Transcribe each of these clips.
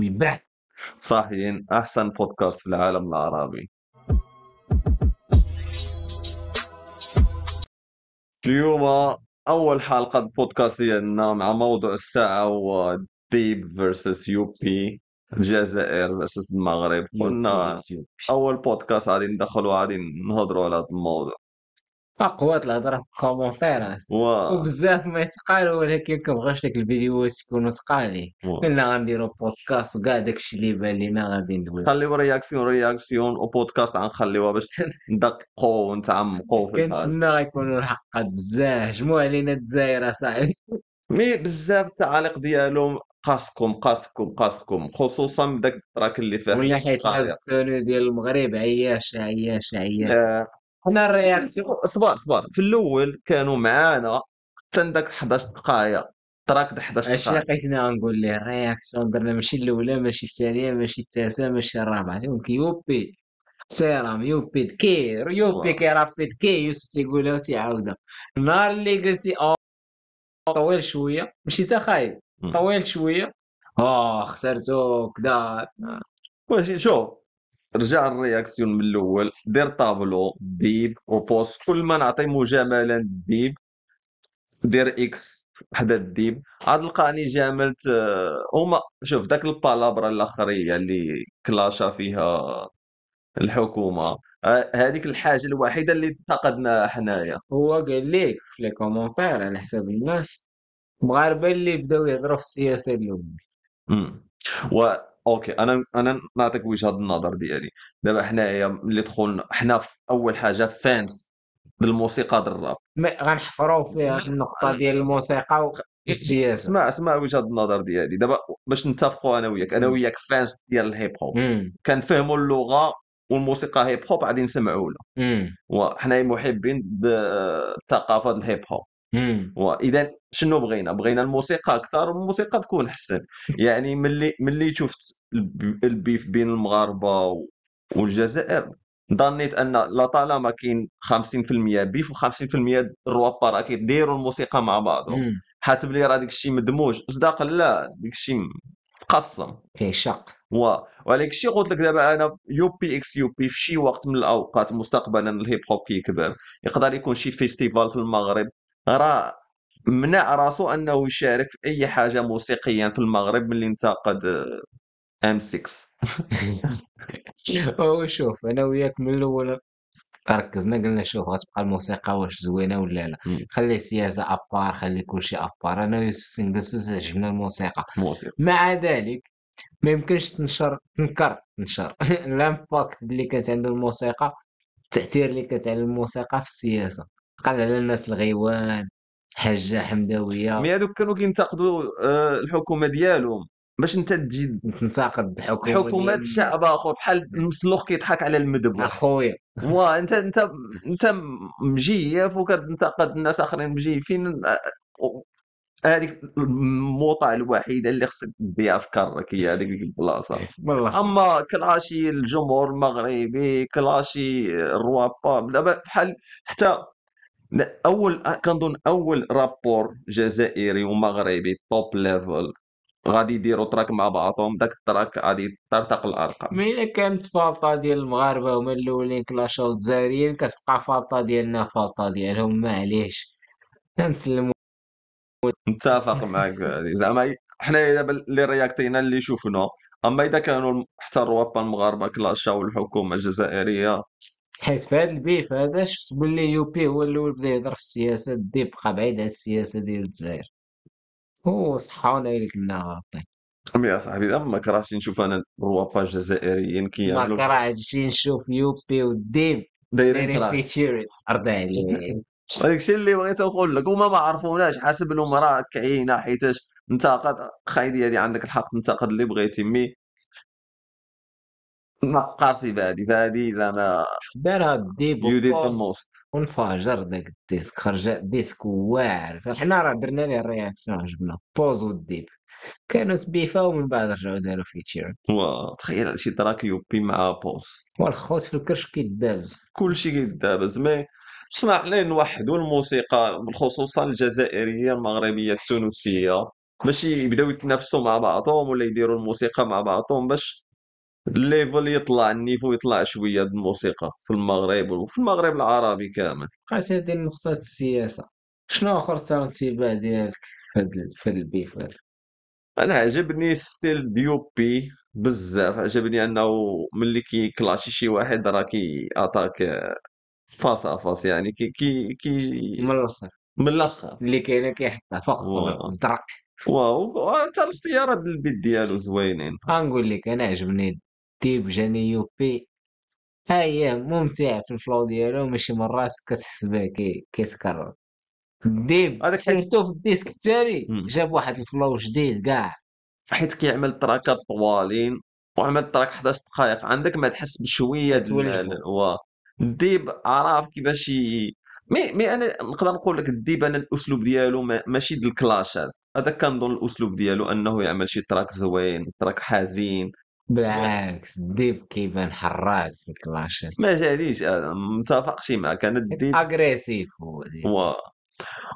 ويبح صاحيين أحسن بودكاست في العالم العربي اليوم أول حلقة بودكاست ديالنا مع موضوع الساعة هو ديب فيرسس يو بي الجزائر فيرسس المغرب قلنا أول بودكاست غادي ندخلو غادي نهضروا على هذا الموضوع اقوات الهضره في الكومونتير وبزاف ما يتقال ولكن كنبغيش ديك الفيديوهات يكونوا ثقالي كنا غنديرو بودكاست وكاع داكشي اللي بان لينا غادي ندوي خليو رياكسيون رياكسيون وبودكاست غنخليوها باش ندققوا ونتعمقوا في كنتسنى غيكونوا الحقات بزاف جمعوا علينا الدزاير اصاحبي مي بزاف التعاليق ديالهم قاسكم قاسكم قاسكم خصوصا بداك التراك اللي فيه ولا حيت ديال المغرب عياش عياش عياش حنا الرياكسيون صبر صبر في الاول كانوا معانا حتى ذاك 11 دقائق تراك 11 دقائق اش لقيتنا نقول ليه الرياكسيون درنا ماشي الاولى ماشي الثانيه ماشي الثالثه ماشي الرابعه تيقول يوبي سيرام يوبي كي يوبي كيرافيد كي يوسف تيقولها وتيعاودها النهار اللي قلتي او آه، طويل شويه ماشي تا خايب طويل شويه اه خسرتو كدا واش شوف رجع الرياكسيون من الاول دير طابلو بيب وبوست كل ما نعطي مجامله ديب دير اكس حدا الديب عاد لقاني جاملت هما شوف داك البالابرا الاخريه اللي كلاشا فيها الحكومه هذيك الحاجه الوحيده اللي انتقدناها حنايا هو قال لك في لي كومونتير على حساب الناس مغاربه اللي بداو يهضروا في السياسه اليوم و اوكي انا انا نعطيك وجهه النظر ديالي دابا حنايا ملي دخلنا حنا في اول حاجه فانس بالموسيقى ديال الراب غنحفروا في هذه النقطه ديال الموسيقى والسياسه إيه، اسمع اسمع وجهه النظر ديالي دابا باش نتفقوا انا وياك انا وياك فانس ديال الهيب هوب كنفهموا اللغه والموسيقى هيب هوب غادي نسمعوا لها وحنا محبين بالثقافه الهيب هوب واذا شنو بغينا بغينا الموسيقى اكثر والموسيقى تكون احسن يعني ملي ملي شفت البيف بين المغاربه والجزائر ظنيت ان لطالما كاين 50% بيف و50% الروابا راه كيديروا الموسيقى مع بعضهم حاسب لي راه داك الشيء مدموج صداق لا داك الشيء مقسم فيه شق و ولكن الشيء قلت لك دابا انا يو بي اكس يو بي في شي وقت من الاوقات مستقبلا الهيب هوب كيكبر يقدر يكون شي فيستيفال في المغرب راه منع راسو انه يشارك في اي حاجه موسيقيا في المغرب من اللي انتقد آه، ام 6 هو شوف انا وياك من الاول ركزنا قلنا شوف غتبقى الموسيقى واش زوينه ولا لا خلي السياسه ابار خلي كل شيء ابار انا وسينجلس عجبنا الموسيقى موسيقى مع ذلك ما يمكنش تنشر تنكر تنشر الامباكت اللي كانت عنده الموسيقى التاثير اللي كانت على الموسيقى في السياسه قال على الناس الغيوان حجة حمداويه مي هذوك كانوا كينتقدوا آه، الحكومه ديالهم باش انت تجي تنتقد الحكومه حكومات شعب اخر بحال المسلوخ كيضحك على المذبوح اخويا وا انت انت انت مجيف وكتنتقد الناس اخرين مجيفين هذيك آه، الموطع الوحيده اللي خصك تديها في كرك هي هذيك البلاصه والله اما كلاشي الجمهور المغربي كلاشي الروابا دابا بحال حتى اول آه، كنظن اول رابور جزائري ومغربي توب ليفل غادي يديروا تراك مع بعضهم داك التراك غادي ترتق الارقام مي كانت فالطه ديال المغاربه هما الاولين كلاشاو الجزائريين كتبقى فالطه ديالنا فالطه ديالهم معليش تنسلموا متفق معك زعما حنا دابا اللي رياكتينا اللي شفنا اما اذا كانوا حتى الروابا المغاربه كلاشاو الحكومه الجزائريه حيت في هذا البيف هذا شفت بلي يوبي هو الاول بدا يهضر في السياسه دي بقى بعيد على السياسه ديال الجزائر وصحونا الا كنا غالطين عمي يا صاحبي دابا ما كرهتش نشوف انا الرواباج جزائريين ما كيعملوا كرهتش نشوف يوبي والديب دايرين دايرين فيتشيرين عرض عليك هذاك الشيء اللي بغيت نقول لك هما ما عرفوناش حاسب لهم راه كعينه حيتاش انتقد خايدي هذه عندك الحق تنتقد اللي بغيتي مي نقاسي قارتي بعدي بعدي انا دارها الديب يو ديد ذا موست وانفجر داك الديسك خرج ديسك واعر حنا راه درنا ليه الرياكسيون جبنا بوز والديب كانوا سبيفا ومن بعد رجعوا داروا فيتشر وا تخيل على شي تراك يوبي مع بوز والخوت في الكرش كيدابز كلشي كيدابز مي صنع لنا نوحدوا الموسيقى خصوصا الجزائريه المغربيه التونسيه ماشي يبداو يتنافسوا مع بعضهم ولا يديروا الموسيقى مع بعضهم باش الليفل يطلع النيفو يطلع شويه د الموسيقى في المغرب وفي المغرب العربي كامل بقيت هذه نقطة السياسة شنو اخر تا ديالك في هاد في البيف هذا انا عجبني ستيل ديوبي بزاف عجبني انه ملي كيكلاشي شي واحد راه كي اتاك فاس ا فاس يعني كي كي كي من الاخر من الاخر اللي كاينه كيحطها فوق الزرق واو. واو حتى الاختيارات البيت ديالو زوينين غنقول لك انا عجبني ديب جاني يوبي ها هي ممتع في الفلو ديالو ماشي مرات كتحس به كيتكرر ديب هذاك سيرتو في الديسك التالي جاب واحد الفلو جديد كاع حيت كيعمل تراكات طوالين وعمل تراك 11 دقائق عندك ما تحس بشويه ديال الديب عرف كيفاش مي مي انا نقدر نقول لك الديب انا الاسلوب ديالو ماشي ديال الكلاش هذا كنظن الاسلوب ديالو انه يعمل شي تراك زوين تراك حزين بالعكس الديب كيبان حراج في الكلاش ما جاليش انا متفقش معك انا الديب اغريسيف هو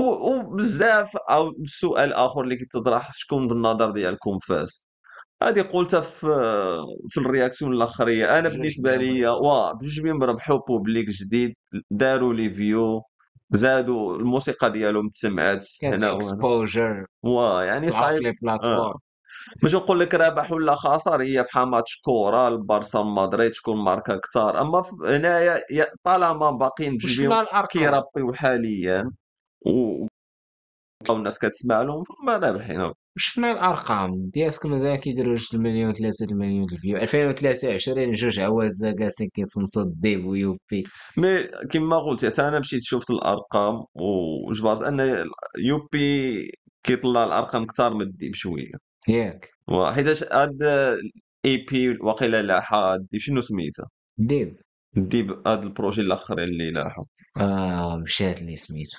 وبزاف او السؤال اخر اللي كيتطرح شكون بالنظر ديالكم فاز هادي قلتها في في الرياكسيون الاخريه انا بالنسبه لي وا بجوج بيهم ربحوا بوبليك جديد داروا لي فيو زادوا الموسيقى ديالهم تسمعات هنا اكسبوجر وا يعني صعيب باش نقول لك رابح ولا خاسر هي في ماتش كوره البارسا مدريد تكون ماركا كثار اما هنايا طالما باقيين بجوجهم كيربيو حاليا و الناس كتسمع لهم ما رابحين شفنا الارقام ديالك مازال كيديروا 2 مليون 3 مليون الفيو 2023 جوج عواز جالسين كيصمتوا الديب ويوبي مي كيما قلت حتى انا مشيت شفت الارقام وجبرت ان يوبي كيطلع الارقام كثار من الديب شويه ياك وحيتاش هاد اي بي وقيلا لاحا شنو سميتها ديب ديب هاد البروجي الاخر اللي لاحا اه مشات لي سميتو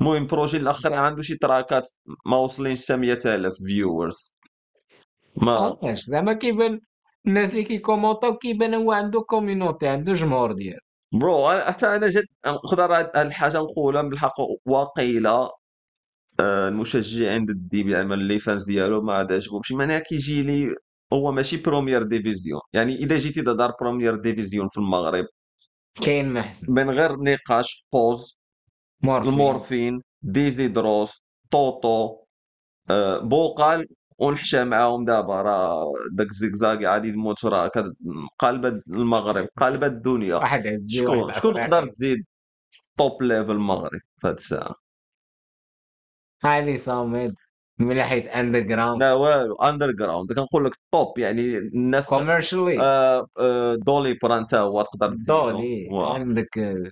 المهم بروجي الاخر عنده شي تراكات ما وصلينش 100000 فيورز ما عرفتش زعما كيبان الناس اللي كيكومونتاو كيبان هو عنده كوميونيتي عنده جمهور ديالو برو حتى انا جد نقدر هاد الحاجه نقولها بالحق واقيلا آه، المشجعين المشجعين ضدي بالعمل لي فانز ديالو ما عاد عجبهمش معناها كيجي لي هو ماشي بروميير ديفيزيون يعني اذا جيتي دار بروميير ديفيزيون في المغرب كاين محسن من غير نقاش بوز مورفين المورفين ديزيدروس طوطو آه، بوقال ونحشى معاهم دابا راه داك الزيكزاك عادي يموت راه قلب المغرب قلب الدنيا واحد شكون شكون تقدر تزيد توب ليفل المغرب في هاد الساعه حالي صامد من ناحيه اندر جراوند لا والو اندر جراوند كنقول لك توب يعني الناس كوميرشلي آه آه دولي برانتا هو تقدر دولي عندك آه،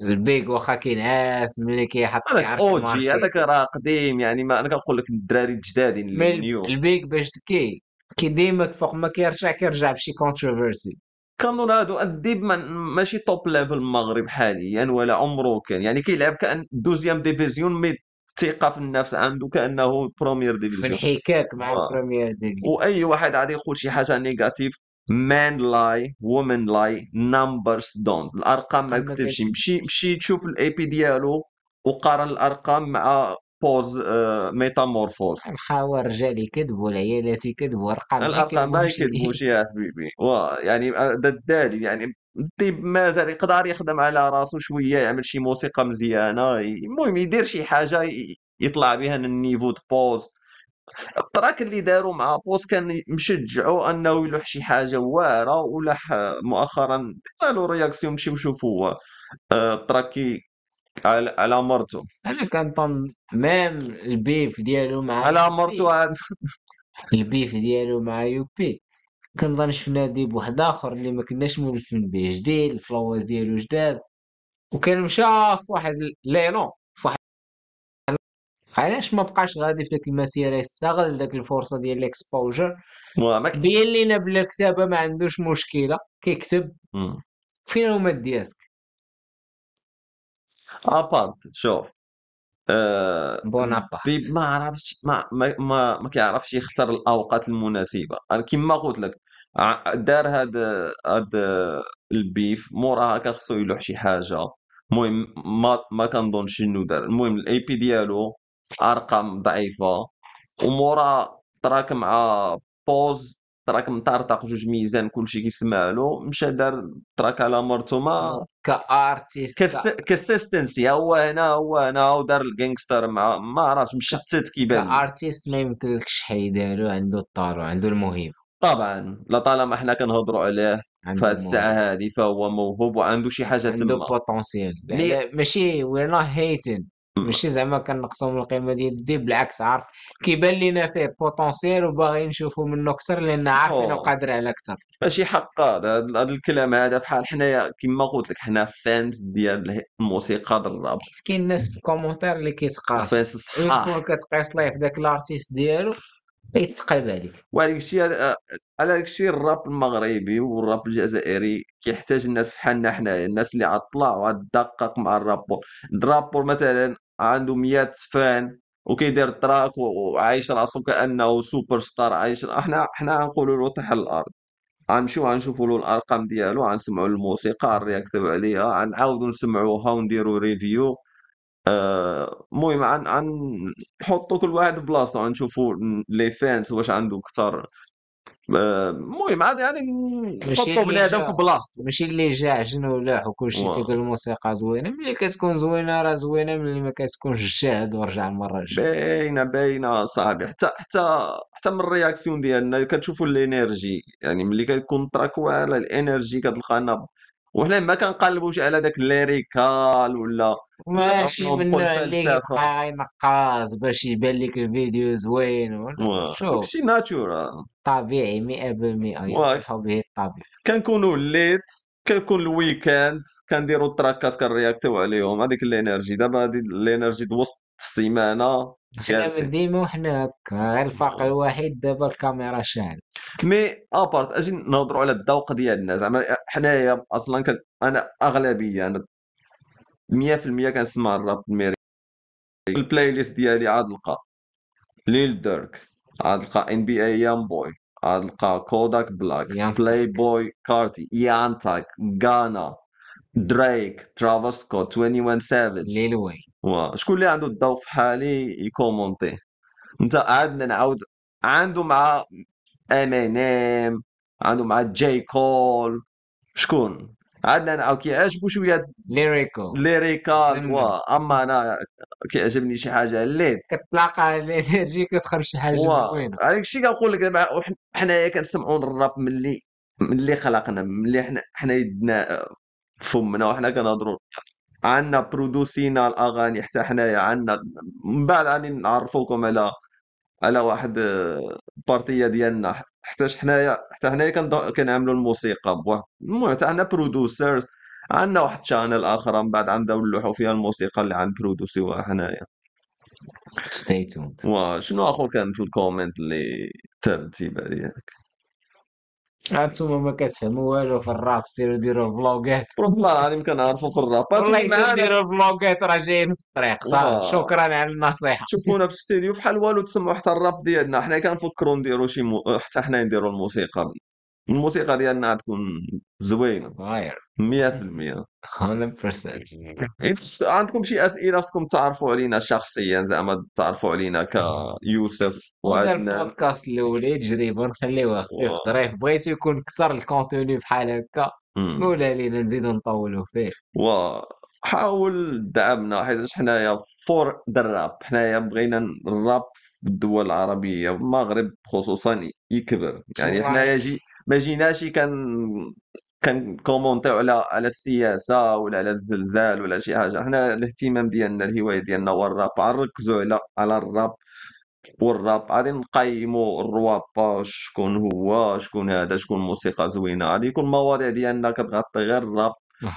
البيك واخا كينعس ملي كيحط هذاك اوجي هذاك راه قديم يعني ما انا كنقول لك الدراري الجدادين النيو البيك باش كي كي ديما فوق ما كيرجع كيرجع بشي كونتروفيرسي كانون هادو الديب ماشي توب ليفل المغرب حاليا ولا عمره كان يعني كيلعب كان دوزيام ديفيزيون ميد الثقه في النفس عنده كانه بروميير ديفيجن في الحكاك مع البروميير آه. ديفيجن واي واحد غادي يقول شي حاجه نيجاتيف مان لاي وومن لاي نمبرز دونت الارقام ما تكتبش مشي مشي تشوف الاي بي ديالو وقارن الارقام مع بوز ميتامورفوز نحاول رجالي كذبوا العيالاتي كذبوا الارقام الارقام ما يكذبوش يا حبيبي يعني هذا يعني الطب مازال يقدر يخدم على راسو شويه يعمل شي موسيقى مزيانه المهم يدير شي حاجه يطلع بها النيفو دو بوز التراك اللي داروا مع بوز كان مشجعوا انه يلوح شي حاجه واعره ولاح مؤخرا قالوا رياكسيون مشيو شوفوا التراك على على مرتو انا كنظن ميم البيف ديالو مع على مرتو هاد البيف ديالو مع يوبي كنظن شفنا دي بواحد اخر اللي ما كناش مولفين به جديد الفلوز ديالو جداد وكان مشى في واحد لينو في واحد علاش ما بقاش غادي في ديك المسيره يستغل داك الفرصه ديال الاكسبوجر بين لينا بلا الكتابه ما عندوش مشكله كيكتب فين هما الديسك ابارت شوف آه، بون ابارت طيب، ما عرفش ما ما ما, ما كيعرفش يختار الاوقات المناسبه كما قلت لك دار هاد هاد البيف موراها كخصو يلوح شي حاجه المهم ما ما كنظنش شنو دار المهم الاي بي ديالو ارقام ضعيفه ومورا تراك مع بوز تراك مطرطق جوج ميزان كلشي كيسمع له مشى دار تراك على مرته ما كارتيست كاستنسي هو هنا هو هنا ودار الجانكستر مع ما عرفتش مشتت كيبان كارتيست ما يمكنلكش دارو عنده الطارو عنده الموهبه طبعا لطالما حنا كنهضروا عليه في هذه الساعه هذه فهو موهوب وعنده شي حاجه تما عنده يعني بوتونسيال ماشي وير نوت هيتين ماشي زعما كنقصوا من القيمه ديال الدي بالعكس عارف كيبان لينا فيه بوتونسيال وباغي نشوفوا منه اكثر لان عارفين قادر على اكثر ماشي حقا هذا الكلام هذا بحال حنايا كما قلت لك حنا فانز ديال الموسيقى ديال الراب كاين الناس في الكومونتير اللي كيتقاس فانز صحاح كتقيس ليه في ذاك الارتيست ديالو كيتقلب عليك وعلى الشيء على داك الشيء الراب المغربي والراب الجزائري كيحتاج الناس بحالنا حنايا الناس اللي عطلع وتدقق مع الرابور الرابور مثلا عنده 100 فان وكيدير تراك وعايش راسو كانه سوبر ستار عايش احنا حنا غنقولوا له طيح الارض غنمشيو غنشوفوا له الارقام ديالو غنسمعوا الموسيقى غنرياكتيف عليها غنعاودوا نسمعوها ونديروا آه، ريفيو المهم آه عن عن نحطوا كل واحد بلاصتو غنشوفوا لي فانس واش عنده اكثر المهم عادي يعني نحطوا بنادم في بلاصتو ماشي اللي جا عجن ولاح وكل شيء تيقول الموسيقى زوينه ملي كتكون زوينه راه زوينه ملي ما كتكونش جاهد ورجع المره الجايه باينه باينه صاحبي حتى حتى حتى من الرياكسيون ديالنا كتشوفوا الانرجي يعني ملي كتكون تراك واعر الانرجي كتلقى انا وحنا ما كنقلبوش على داك الليريكال ولا ماشي من اللي يبقى باش يبان لك الفيديو زوين شوف شي ناتشورال طبيعي 100% يصحوا به الطبيعي كنكونوا الليت كنكون الويكاند كنديروا التراكات كنرياكتيو عليهم هذيك الانرجي دابا هذه الانرجي وسط السيمانه احنا من ديما وحنا الفرق الوحيد دابا الكاميرا شاعل مي ابارت آه، اجي نهضروا على الذوق ديالنا زعما حنايا اصلا كان انا اغلبيه انا 100% كنسمع الراب الميري البلاي ليست ديالي عاد لقى ليل ديرك عاد لقى ان بي اي يام بوي عاد لقى كوداك بلاك بلاي بوي كارتي يانتاك غانا دريك ترافر سكوت 21 سافيج ليل واي شكون اللي عنده الضوء في حالي يكومونتيه انت عاد نعاود عنده مع ام ان ام عنده مع جاي كول شكون عندنا انا كيعجبو شويه ليريكو ليريكال وا اما انا كيعجبني شي حاجه اللي كتلاقى الانرجي كتخرج شي حاجه زوينه عليك شي كنقول لك دابا حنايا كنسمعوا الراب ملي ملي خلقنا ملي حنا حنا يدنا فمنا وحنا كنهضروا عندنا برودوسينا الاغاني حتى حنايا عندنا من بعد غادي نعرفوكم على على واحد بارتيه ديالنا حتى حنايا حتى حنايا كنعملوا الموسيقى بواحد المهم حتى برودوسرز عندنا واحد شانل اخر من بعد غنبداو نلوحو فيها الموسيقى اللي عند برودوسيوها حنايا ستي تون وشنو اخر كان في الكومنت اللي تاب تيب انتم ما كتفهموا والو في الراب سيروا ديروا الفلوغات والله العظيم كنعرفوا في الراب والله ديروا الفلوغات راه جايين في الطريق صح آه. شكرا على النصيحه شوفونا في الستيريو بحال والو تسمعوا حتى الراب ديالنا حنا كنفكروا نديروا شي مو... حتى حنا نديروا الموسيقى الموسيقى ديالنا تكون زوينه 100% 100% إيه، عندكم شي اسئله خصكم تعرفوا علينا شخصيا زعما تعرفوا علينا كيوسف وعندنا البودكاست الاولي تجربه نخليوه خفيف ظريف بغيت يكون كسر الكونتوني بحال هكا مولا علينا نزيدو نطولوا فيه و حاول دعمنا حيت حنايا فور دراب الراب حنايا بغينا الراب في الدول العربيه المغرب خصوصا يكبر يعني حنايا جي ما جيناش كان كومونتي على على السياسه ولا على الزلزال ولا شي حاجه حنا الاهتمام ديالنا الهوايه ديالنا هو الراب غنركزوا على على الراب والراب غادي نقيموا الروابا شكون هو شكون هذا شكون موسيقى زوينه غادي يكون المواضيع ديالنا كتغطي غير الراب 100%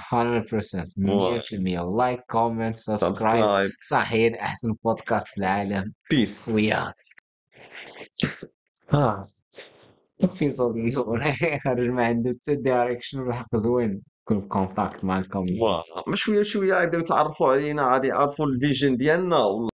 100% لايك كومنت سبسكرايب صحيح احسن بودكاست في العالم بيس وياك ها آه. في صوت الاول خرج ما عنده حتى دايركشن حق زوين كون كونتاكت مع الكوميونيتي شويه شويه يبداو يتعرفوا علينا غادي يعرفوا الفيجن ديالنا